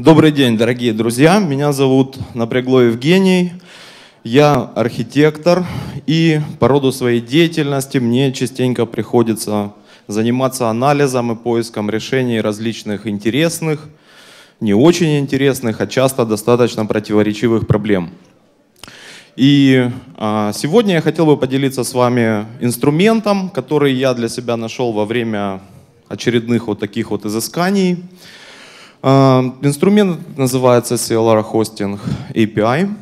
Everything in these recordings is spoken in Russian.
Добрый день, дорогие друзья. Меня зовут Напрягло Евгений. Я архитектор, и по роду своей деятельности мне частенько приходится заниматься анализом и поиском решений различных интересных, не очень интересных, а часто достаточно противоречивых проблем. И а, сегодня я хотел бы поделиться с вами инструментом, который я для себя нашел во время очередных вот таких вот изысканий – а, инструмент называется CLR Hosting API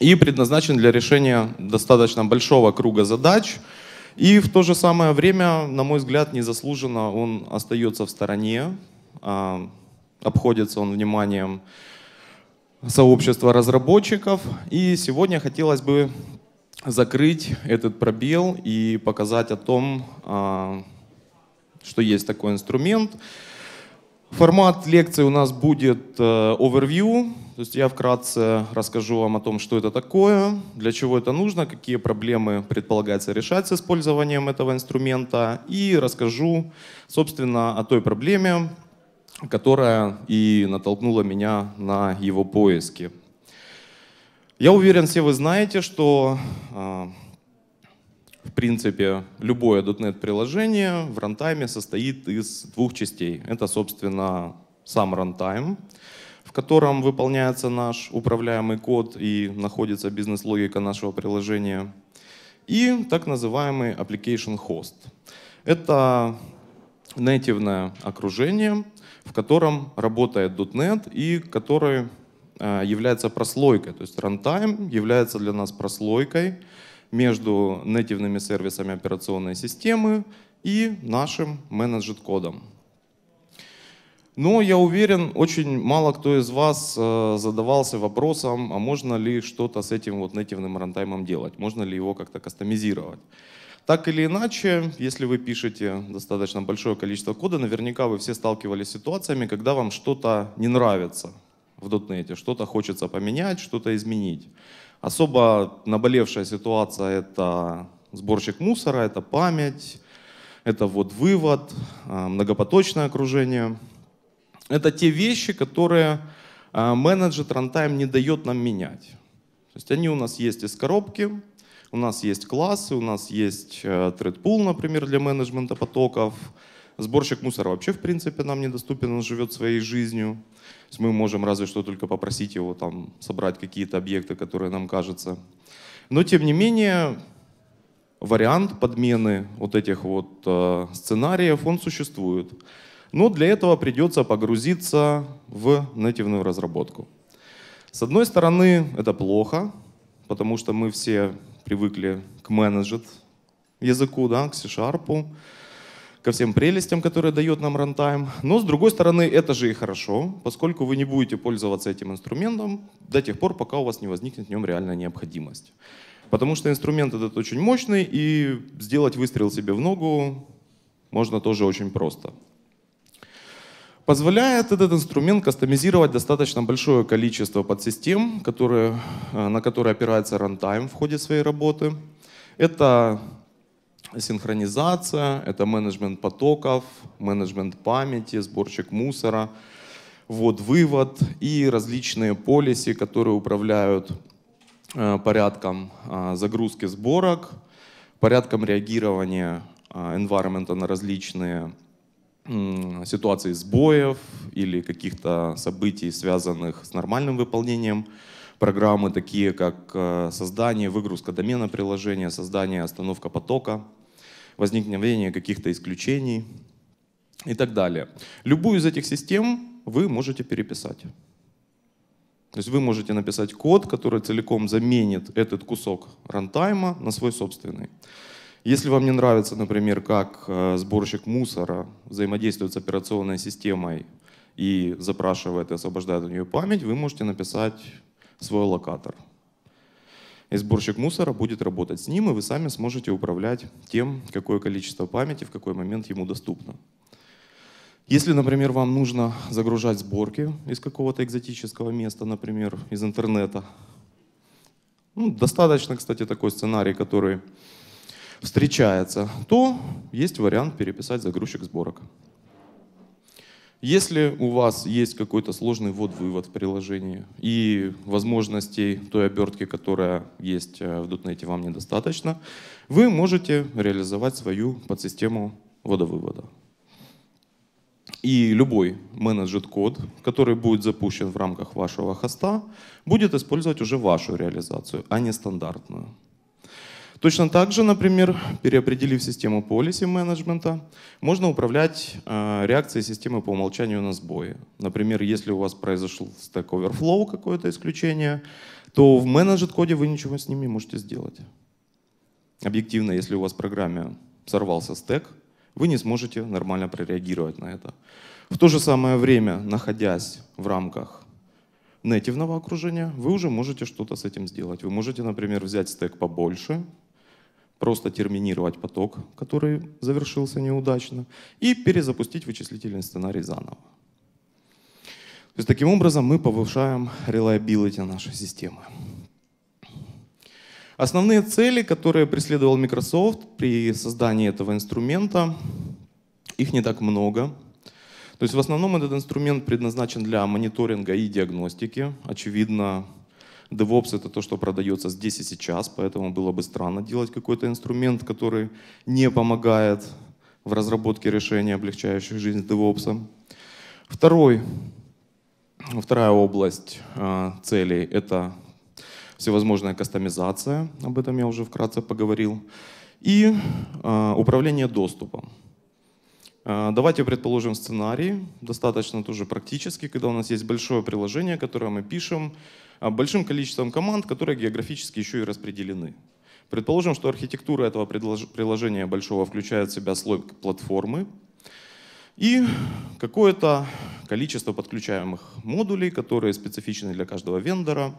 и предназначен для решения достаточно большого круга задач. И в то же самое время, на мой взгляд, незаслуженно он остается в стороне, а, обходится он вниманием сообщества разработчиков. И сегодня хотелось бы закрыть этот пробел и показать о том, а, что есть такой инструмент, Формат лекции у нас будет э, overview, то есть я вкратце расскажу вам о том, что это такое, для чего это нужно, какие проблемы предполагается решать с использованием этого инструмента и расскажу, собственно, о той проблеме, которая и натолкнула меня на его поиски. Я уверен, все вы знаете, что э, в принципе, любое .NET приложение в рантайме состоит из двух частей. Это, собственно, сам рантайм, в котором выполняется наш управляемый код и находится бизнес-логика нашего приложения, и так называемый application host. Это нативное окружение, в котором работает .NET и который э, является прослойкой. То есть runtime является для нас прослойкой, между нативными сервисами операционной системы и нашим менеджет-кодом. Но я уверен, очень мало кто из вас э, задавался вопросом, а можно ли что-то с этим вот нативным рантаймом делать, можно ли его как-то кастомизировать. Так или иначе, если вы пишете достаточно большое количество кода, наверняка вы все сталкивались с ситуациями, когда вам что-то не нравится в дотнете, что-то хочется поменять, что-то изменить. Особо наболевшая ситуация — это сборщик мусора, это память, это вот вывод, а, многопоточное окружение. Это те вещи, которые а, менеджер рантайм не дает нам менять. То есть они у нас есть из коробки, у нас есть классы, у нас есть э, тредпул, например, для менеджмента потоков, Сборщик мусора вообще, в принципе, нам недоступен, он живет своей жизнью. То есть мы можем разве что только попросить его там собрать какие-то объекты, которые нам кажутся. Но, тем не менее, вариант подмены вот этих вот э, сценариев, он существует. Но для этого придется погрузиться в нативную разработку. С одной стороны, это плохо, потому что мы все привыкли к менеджет языку, да, к C-Sharp ко всем прелестям, которые дает нам рантайм. Но, с другой стороны, это же и хорошо, поскольку вы не будете пользоваться этим инструментом до тех пор, пока у вас не возникнет в нем реальная необходимость. Потому что инструмент этот очень мощный, и сделать выстрел себе в ногу можно тоже очень просто. Позволяет этот инструмент кастомизировать достаточно большое количество подсистем, которые, э, на которые опирается рантайм в ходе своей работы. Это синхронизация, это менеджмент потоков, менеджмент памяти, сборщик мусора, ввод-вывод и различные полиси, которые управляют э, порядком э, загрузки сборок, порядком реагирования э, environment на различные ситуации сбоев или каких-то событий, связанных с нормальным выполнением программы, такие как создание, выгрузка домена приложения, создание, остановка потока – возникновение каких-то исключений и так далее. Любую из этих систем вы можете переписать. То есть вы можете написать код, который целиком заменит этот кусок рантайма на свой собственный. Если вам не нравится, например, как э, сборщик мусора взаимодействует с операционной системой и запрашивает и освобождает у нее память, вы можете написать свой локатор — и сборщик мусора будет работать с ним, и вы сами сможете управлять тем, какое количество памяти в какой момент ему доступно. Если, например, вам нужно загружать сборки из какого-то экзотического места, например, из интернета, ну, достаточно, кстати, такой сценарий, который встречается, то есть вариант переписать загрузчик сборок. Если у вас есть какой-то сложный ввод-вывод в приложении и возможностей той обертки, которая есть э, в Дотнете, вам недостаточно, вы можете реализовать свою подсистему водовывода. И любой менеджер код, который будет запущен в рамках вашего хоста, будет использовать уже вашу реализацию, а не стандартную. Точно так же, например, переопределив систему policy менеджмента, можно управлять э, реакцией системы по умолчанию на сбои. Например, если у вас произошел Stack Overflow какое-то исключение, то в менеджер-коде вы ничего с ними не можете сделать. Объективно, если у вас в программе сорвался стек, вы не сможете нормально прореагировать на это. В то же самое время, находясь в рамках нативного окружения, вы уже можете что-то с этим сделать. Вы можете, например, взять стек побольше, просто терминировать поток, который завершился неудачно, и перезапустить вычислительный сценарий заново. То есть таким образом мы повышаем reliability нашей системы. Основные цели, которые преследовал Microsoft при создании этого инструмента, их не так много. То есть в основном этот инструмент предназначен для мониторинга и диагностики. Очевидно, DevOps — это то, что продается здесь и сейчас, поэтому было бы странно делать какой-то инструмент, который не помогает в разработке решений, облегчающих жизнь DevOps. Второй, вторая область э, целей — это всевозможная кастомизация, об этом я уже вкратце поговорил, и э, управление доступом. Э, давайте предположим сценарий, достаточно тоже практически, когда у нас есть большое приложение, которое мы пишем, а большим количеством команд, которые географически еще и распределены. Предположим, что архитектура этого приложения большого включает в себя слой платформы и какое-то количество подключаемых модулей, которые специфичны для каждого вендора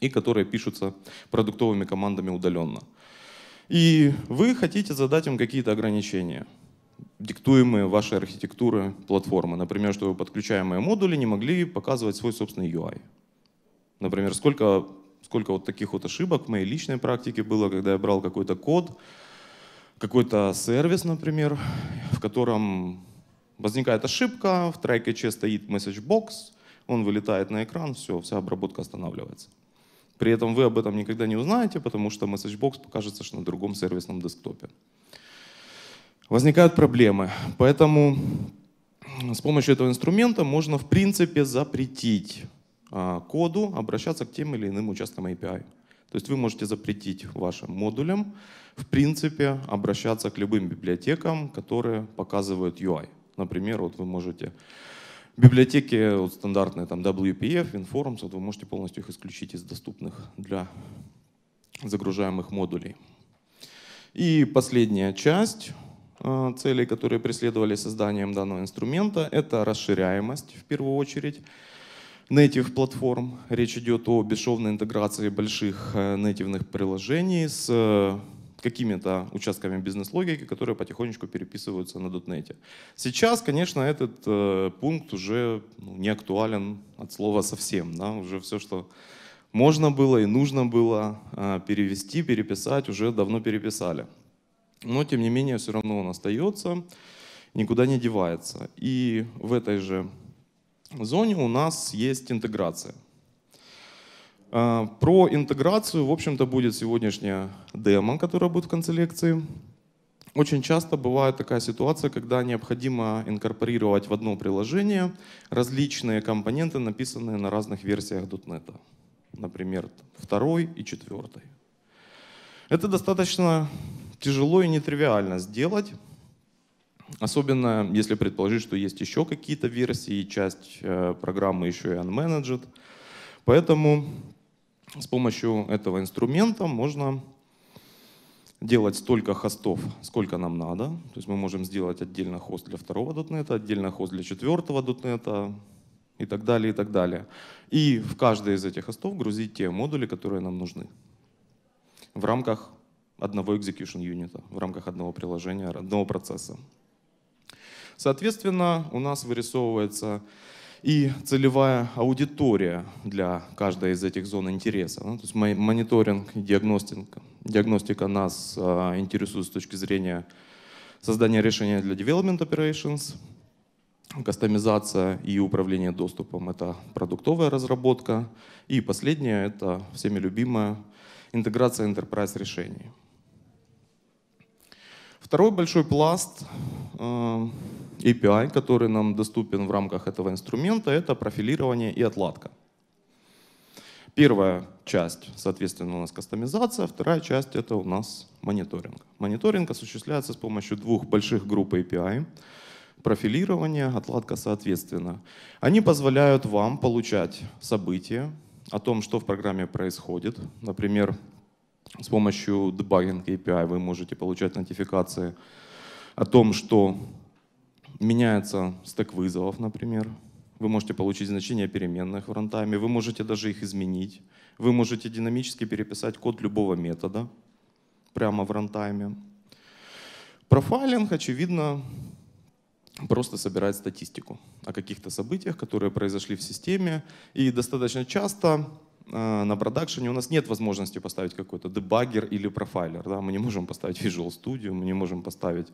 и которые пишутся продуктовыми командами удаленно. И вы хотите задать им какие-то ограничения, диктуемые вашей архитектурой платформы. Например, чтобы подключаемые модули не могли показывать свой собственный UI. Например, сколько, сколько вот таких вот ошибок в моей личной практике было, когда я брал какой-то код, какой-то сервис, например, в котором возникает ошибка, в трайкече стоит месседж-бокс, он вылетает на экран, все, вся обработка останавливается. При этом вы об этом никогда не узнаете, потому что месседж-бокс покажется что на другом сервисном десктопе. Возникают проблемы, поэтому с помощью этого инструмента можно, в принципе, запретить а, коду обращаться к тем или иным участкам API. То есть вы можете запретить вашим модулям, в принципе, обращаться к любым библиотекам, которые показывают UI. Например, вот вы можете библиотеки вот стандартные, там WPF, WinForms, вот вы можете полностью их исключить из доступных для загружаемых модулей. И последняя часть а, целей, которые преследовали созданием данного инструмента, это расширяемость в первую очередь native платформ. Речь идет о бесшовной интеграции больших э, нативных приложений с э, какими-то участками бизнес-логики, которые потихонечку переписываются на дотнете. Сейчас, конечно, этот э, пункт уже ну, не актуален от слова совсем. Да? Уже все, что можно было и нужно было э, перевести, переписать, уже давно переписали. Но, тем не менее, все равно он остается, никуда не девается. И в этой же зоне у нас есть интеграция. А, про интеграцию, в общем-то, будет сегодняшняя демо, которая будет в конце лекции. Очень часто бывает такая ситуация, когда необходимо инкорпорировать в одно приложение различные компоненты, написанные на разных версиях .NET. Например, второй и четвертый. Это достаточно тяжело и нетривиально сделать, Особенно если предположить, что есть еще какие-то версии, часть э, программы еще и unmanaged. Поэтому с помощью этого инструмента можно делать столько хостов, сколько нам надо. То есть мы можем сделать отдельно хост для второго дотнета, отдельно хост для четвертого дотнета и так далее, и так далее. И в каждый из этих хостов грузить те модули, которые нам нужны в рамках одного execution юнита, в рамках одного приложения, одного процесса. Соответственно, у нас вырисовывается и целевая аудитория для каждой из этих зон интереса. Ну, то есть мониторинг, диагностика, диагностика нас э, интересует с точки зрения создания решения для Development Operations, кастомизация и управление доступом — это продуктовая разработка. И последнее — это всеми любимая интеграция enterprise решений. Второй большой пласт э, API, который нам доступен в рамках этого инструмента, это профилирование и отладка. Первая часть, соответственно, у нас кастомизация, вторая часть — это у нас мониторинг. Мониторинг осуществляется с помощью двух больших групп API — профилирование, отладка соответственно. Они позволяют вам получать события о том, что в программе происходит. Например, с помощью Debugging API вы можете получать нотификации о том, что меняется стек вызовов, например. Вы можете получить значения переменных в рантайме, вы можете даже их изменить. Вы можете динамически переписать код любого метода прямо в рантайме. Профайлинг, очевидно, просто собирает статистику о каких-то событиях, которые произошли в системе. И достаточно часто э, на продакшене у нас нет возможности поставить какой-то дебаггер или профайлер. Да? Мы не можем поставить Visual Studio, мы не можем поставить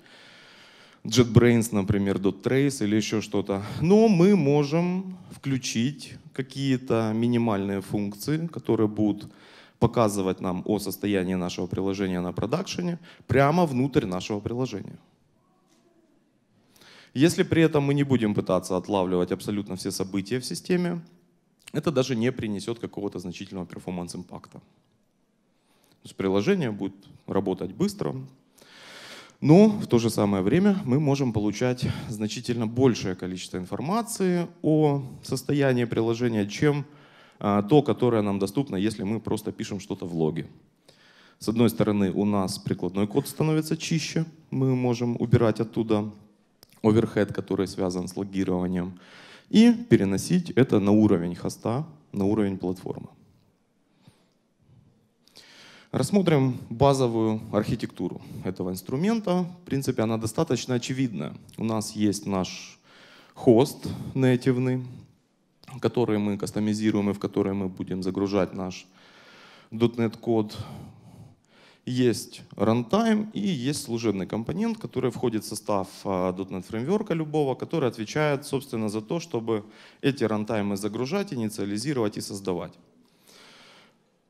JetBrains, например, .trace или еще что-то. Но мы можем включить какие-то минимальные функции, которые будут показывать нам о состоянии нашего приложения на продакшене прямо внутрь нашего приложения. Если при этом мы не будем пытаться отлавливать абсолютно все события в системе, это даже не принесет какого-то значительного перформанс-импакта. То есть приложение будет работать быстро, но ну, в то же самое время мы можем получать значительно большее количество информации о состоянии приложения, чем а, то, которое нам доступно, если мы просто пишем что-то в логе. С одной стороны, у нас прикладной код становится чище, мы можем убирать оттуда оверхед, который связан с логированием, и переносить это на уровень хоста, на уровень платформы. Рассмотрим базовую архитектуру этого инструмента. В принципе, она достаточно очевидная. У нас есть наш хост нативный, который мы кастомизируем и в который мы будем загружать наш .NET код. Есть runtime и есть служебный компонент, который входит в состав .NET а, фреймворка любого, который отвечает, собственно, за то, чтобы эти рантаймы загружать, инициализировать и создавать.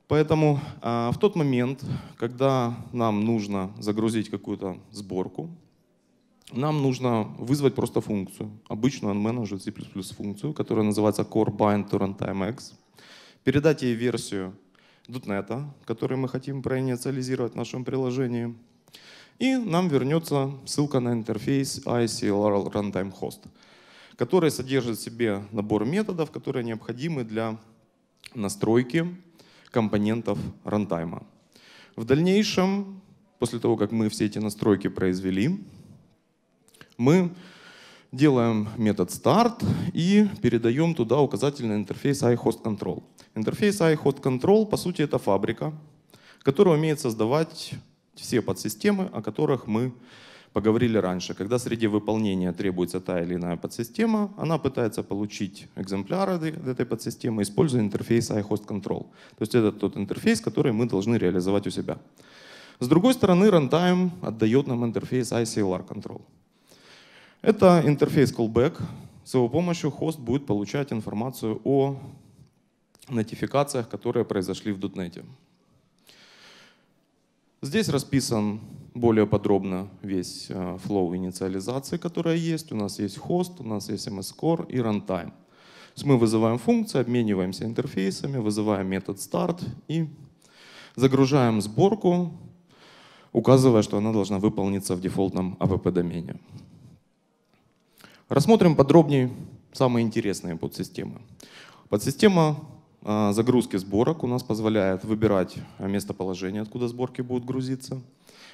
Поэтому а, в тот момент, когда нам нужно загрузить какую-то сборку, нам нужно вызвать просто функцию, обычную unmanaged C++ функцию, которая называется core bind to X, передать ей версию .NET, которую мы хотим проинициализировать в нашем приложении, и нам вернется ссылка на интерфейс ICLR runtime host, который содержит в себе набор методов, которые необходимы для настройки компонентов рантайма. В дальнейшем, после того, как мы все эти настройки произвели, мы делаем метод start и передаем туда указательный интерфейс iHostControl. Интерфейс iHostControl, по сути, это фабрика, которая умеет создавать все подсистемы, о которых мы поговорили раньше. Когда среди выполнения требуется та или иная подсистема, она пытается получить экземпляры этой подсистемы, используя интерфейс iHost Control. То есть это тот интерфейс, который мы должны реализовать у себя. С другой стороны, runtime отдает нам интерфейс ICLR Control. Это интерфейс callback. С его помощью хост будет получать информацию о нотификациях, которые произошли в дотнете. Здесь расписан более подробно весь э, флоу инициализации, которая есть. У нас есть хост, у нас есть MS-core и runtime. То есть мы вызываем функции, обмениваемся интерфейсами, вызываем метод start и загружаем сборку, указывая, что она должна выполниться в дефолтном APP-домене. Рассмотрим подробнее самые интересные подсистемы. Подсистема э, загрузки сборок у нас позволяет выбирать местоположение, откуда сборки будут грузиться –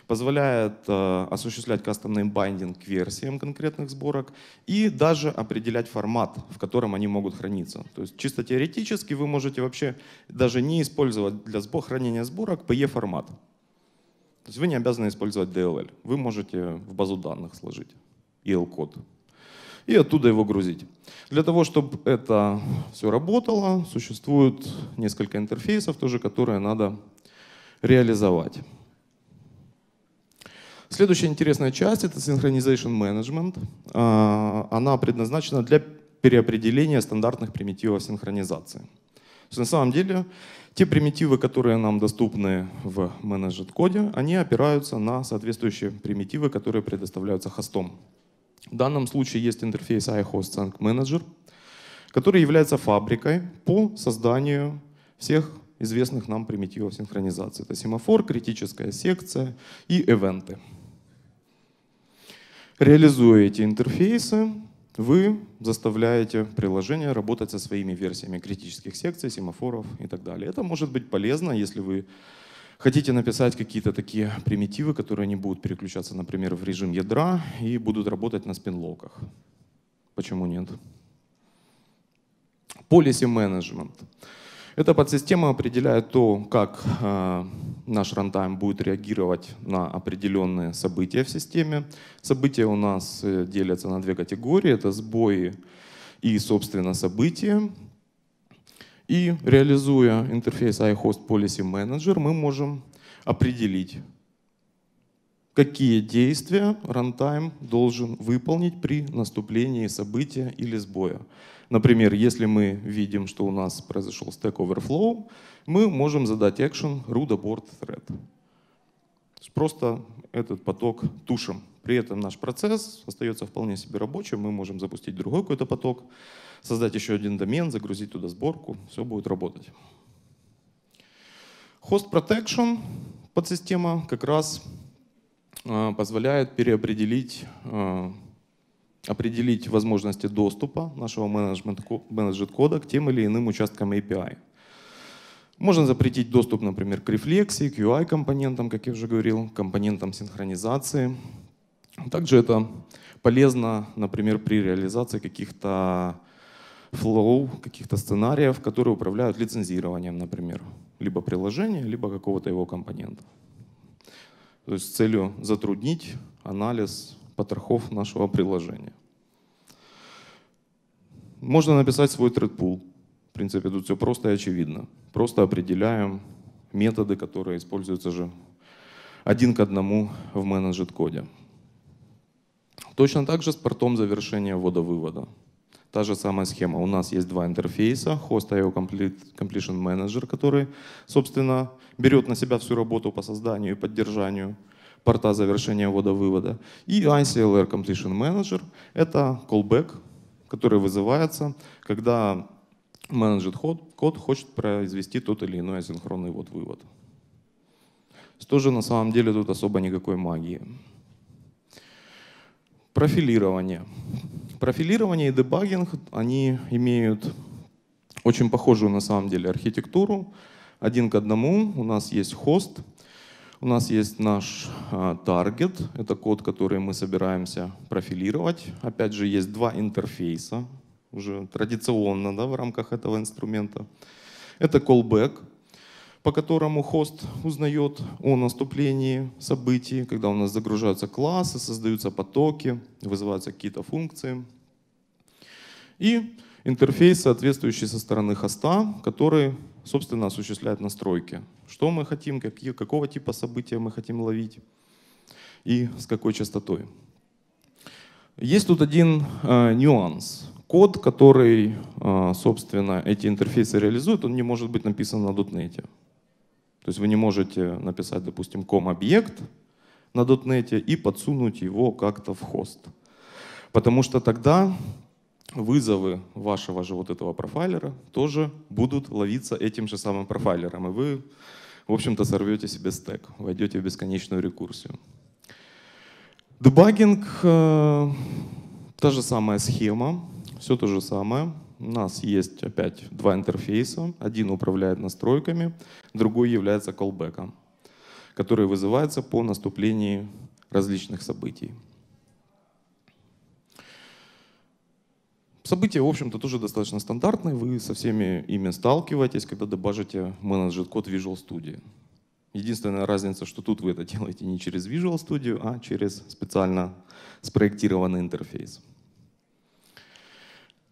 позволяет э, осуществлять кастомный байдинг к версиям конкретных сборок и даже определять формат, в котором они могут храниться. То есть чисто теоретически вы можете вообще даже не использовать для сбор, хранения сборок PE-формат. То есть вы не обязаны использовать DLL. Вы можете в базу данных сложить EL-код и оттуда его грузить. Для того, чтобы это все работало, существует несколько интерфейсов тоже, которые надо реализовать. Следующая интересная часть — это Synchronization Management. А, она предназначена для переопределения стандартных примитивов синхронизации. То есть на самом деле те примитивы, которые нам доступны в менеджер коде, они опираются на соответствующие примитивы, которые предоставляются хостом. В данном случае есть интерфейс iHost Sync Manager, который является фабрикой по созданию всех известных нам примитивов синхронизации. Это семафор, критическая секция и эвенты. Реализуя эти интерфейсы, вы заставляете приложение работать со своими версиями критических секций, семафоров и так далее. Это может быть полезно, если вы хотите написать какие-то такие примитивы, которые не будут переключаться, например, в режим ядра и будут работать на спинлоках. Почему нет? Policy management. Эта подсистема определяет то, как а, наш рантайм будет реагировать на определенные события в системе. События у нас э, делятся на две категории. Это сбои и, собственно, события. И реализуя интерфейс iHost Policy Manager, мы можем определить какие действия рантайм должен выполнить при наступлении события или сбоя. Например, если мы видим, что у нас произошел Stack Overflow, мы можем задать action root abort thread. Просто этот поток тушим. При этом наш процесс остается вполне себе рабочим. Мы можем запустить другой какой-то поток, создать еще один домен, загрузить туда сборку. Все будет работать. Host Protection подсистема как раз а, позволяет переопределить а, определить возможности доступа нашего менеджер кода к тем или иным участкам API. Можно запретить доступ, например, к рефлексии, к UI-компонентам, как я уже говорил, компонентам синхронизации. Также это полезно, например, при реализации каких-то флоу, каких-то сценариев, которые управляют лицензированием, например, либо приложения, либо какого-то его компонента то есть с целью затруднить анализ потрохов нашего приложения. Можно написать свой тредпул. В принципе, тут все просто и очевидно. Просто определяем методы, которые используются же один к одному в менеджет-коде. Точно так же с портом завершения ввода-вывода. Та же самая схема. У нас есть два интерфейса. Host.io Completion Manager, который, собственно, берет на себя всю работу по созданию и поддержанию порта завершения ввода-вывода. И ICLR Completion Manager — это callback, который вызывается, когда менеджер код хочет произвести тот или иной асинхронный ввод-вывод. Тоже на самом деле тут особо никакой магии. Профилирование. Профилирование и дебагинг, они имеют очень похожую на самом деле архитектуру. Один к одному. У нас есть хост, у нас есть наш а, таргет, это код, который мы собираемся профилировать. Опять же, есть два интерфейса, уже традиционно да, в рамках этого инструмента. Это callback, по которому хост узнает о наступлении событий, когда у нас загружаются классы, создаются потоки, вызываются какие-то функции. И интерфейс, соответствующий со стороны хоста, который, собственно, осуществляет настройки. Что мы хотим, какие, какого типа события мы хотим ловить и с какой частотой. Есть тут один э, нюанс. Код, который, э, собственно, эти интерфейсы реализует, он не может быть написан на дотнете. То есть вы не можете написать, допустим, ком-объект на дотнете и подсунуть его как-то в хост. Потому что тогда вызовы вашего же вот этого профайлера тоже будут ловиться этим же самым профайлером. И вы, в общем-то, сорвете себе стек, войдете в бесконечную рекурсию. Дебагинг э, — та же самая схема, все то же самое — у нас есть опять два интерфейса. Один управляет настройками, другой является колбеком, который вызывается по наступлении различных событий. События, в общем-то, тоже достаточно стандартные. Вы со всеми ими сталкиваетесь, когда добавите менеджер код Visual Studio. Единственная разница, что тут вы это делаете не через Visual Studio, а через специально спроектированный интерфейс.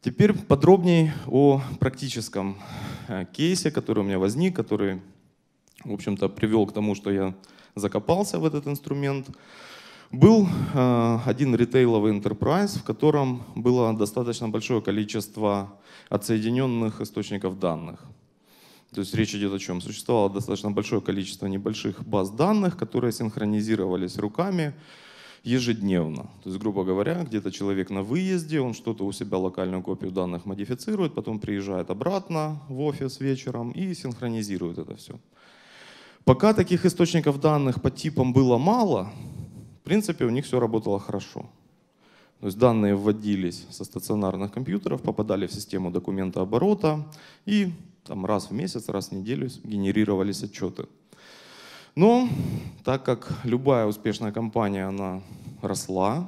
Теперь подробнее о практическом э, кейсе, который у меня возник, который, в общем-то, привел к тому, что я закопался в этот инструмент. Был э, один ритейловый enterprise, в котором было достаточно большое количество отсоединенных источников данных. То есть речь идет о чем? Существовало достаточно большое количество небольших баз данных, которые синхронизировались руками, ежедневно. То есть, грубо говоря, где-то человек на выезде, он что-то у себя локальную копию данных модифицирует, потом приезжает обратно в офис вечером и синхронизирует это все. Пока таких источников данных по типам было мало, в принципе, у них все работало хорошо. То есть данные вводились со стационарных компьютеров, попадали в систему документа оборота и там, раз в месяц, раз в неделю генерировались отчеты. Но ну, так как любая успешная компания, она росла,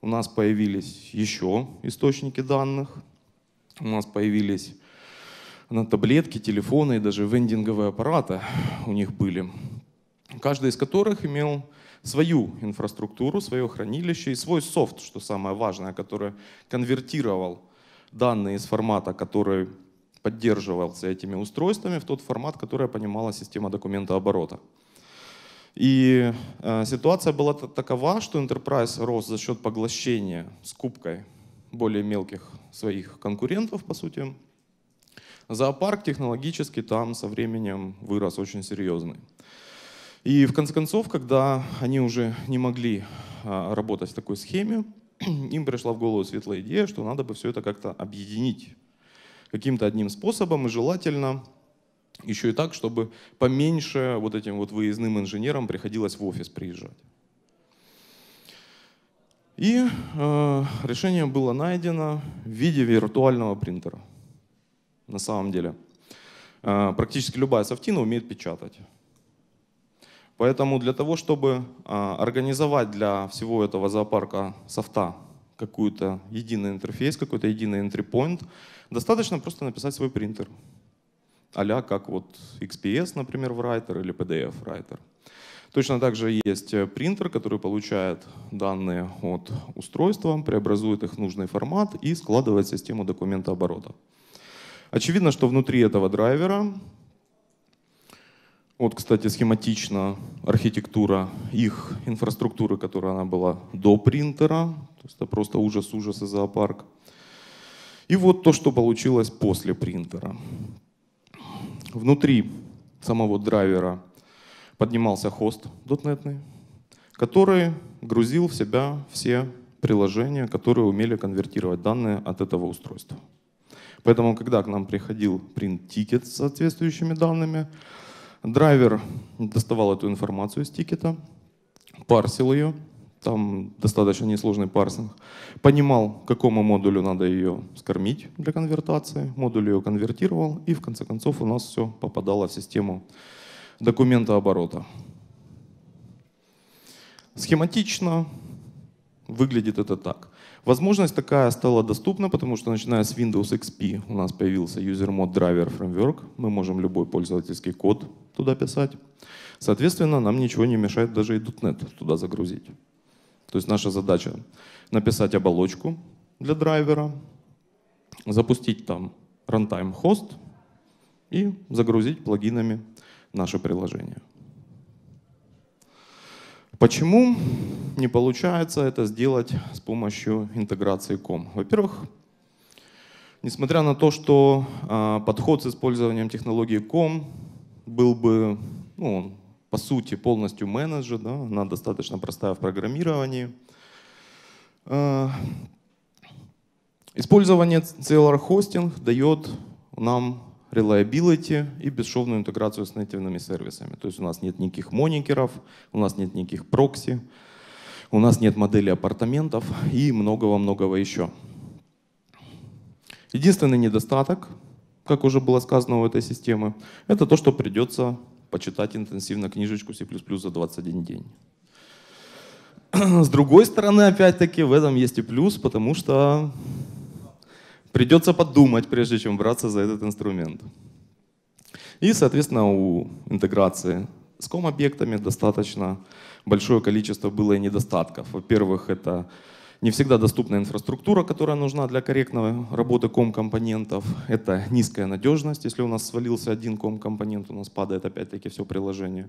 у нас появились еще источники данных, у нас появились на ну, таблетки, телефоны и даже вендинговые аппараты у них были, каждый из которых имел свою инфраструктуру, свое хранилище и свой софт, что самое важное, который конвертировал данные из формата, который поддерживался этими устройствами в тот формат, который понимала система документа оборота. И э, ситуация была такова, что Enterprise рос за счет поглощения скупкой более мелких своих конкурентов, по сути. Зоопарк технологически там со временем вырос очень серьезный. И в конце концов, когда они уже не могли э, работать в такой схеме, им пришла в голову светлая идея, что надо бы все это как-то объединить каким-то одним способом, и желательно еще и так, чтобы поменьше вот этим вот выездным инженерам приходилось в офис приезжать. И э, решение было найдено в виде виртуального принтера. На самом деле, э, практически любая софтина умеет печатать. Поэтому для того, чтобы э, организовать для всего этого зоопарка софта какую-то единый интерфейс, какой-то единый entry point, достаточно просто написать свой принтер. аля как вот XPS, например, в Writer или PDF Writer. Точно так же есть э, принтер, который получает данные от устройства, преобразует их в нужный формат и складывает в систему документа оборота. Очевидно, что внутри этого драйвера, вот, кстати, схематично архитектура их инфраструктуры, которая она была до принтера, это просто ужас ужаса зоопарк. И вот то, что получилось после принтера. Внутри самого драйвера поднимался хост .NET, который грузил в себя все приложения, которые умели конвертировать данные от этого устройства. Поэтому, когда к нам приходил принт-тикет с соответствующими данными, драйвер доставал эту информацию из тикета, парсил ее, там достаточно несложный парсинг, понимал, какому модулю надо ее скормить для конвертации, модуль ее конвертировал, и в конце концов у нас все попадало в систему документа оборота. Схематично выглядит это так. Возможность такая стала доступна, потому что начиная с Windows XP у нас появился User Mode Driver Framework. Мы можем любой пользовательский код туда писать. Соответственно, нам ничего не мешает даже и .NET туда загрузить. То есть наша задача написать оболочку для драйвера, запустить там runtime хост и загрузить плагинами наше приложение. Почему не получается это сделать с помощью интеграции COM? Во-первых, несмотря на то, что а, подход с использованием технологии COM был бы, ну, по сути, полностью менеджер, да, она достаточно простая в программировании. Э, использование CLR Hosting дает нам reliability и бесшовную интеграцию с нативными сервисами. То есть у нас нет никаких моникеров, у нас нет никаких прокси, у нас нет модели апартаментов и многого-многого еще. Единственный недостаток, как уже было сказано у этой системы, это то, что придется почитать интенсивно книжечку C++ за 21 день. С другой стороны, опять-таки, в этом есть и плюс, потому что придется подумать, прежде чем браться за этот инструмент. И, соответственно, у интеграции с ком-объектами достаточно большое количество было и недостатков. Во-первых, это не всегда доступна инфраструктура, которая нужна для корректной работы ком-компонентов. Это низкая надежность. Если у нас свалился один ком-компонент, у нас падает опять-таки все приложение.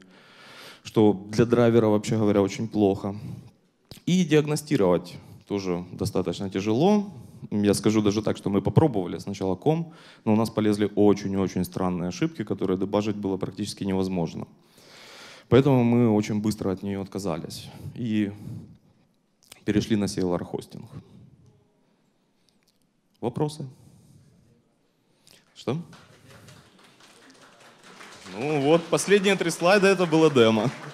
Что для драйвера, вообще говоря, очень плохо. И диагностировать тоже достаточно тяжело. Я скажу даже так, что мы попробовали сначала ком, но у нас полезли очень-очень странные ошибки, которые дебажить было практически невозможно. Поэтому мы очень быстро от нее отказались. И перешли на Sailor хостинг. Вопросы? Что? Ну вот, последние три слайда это было демо.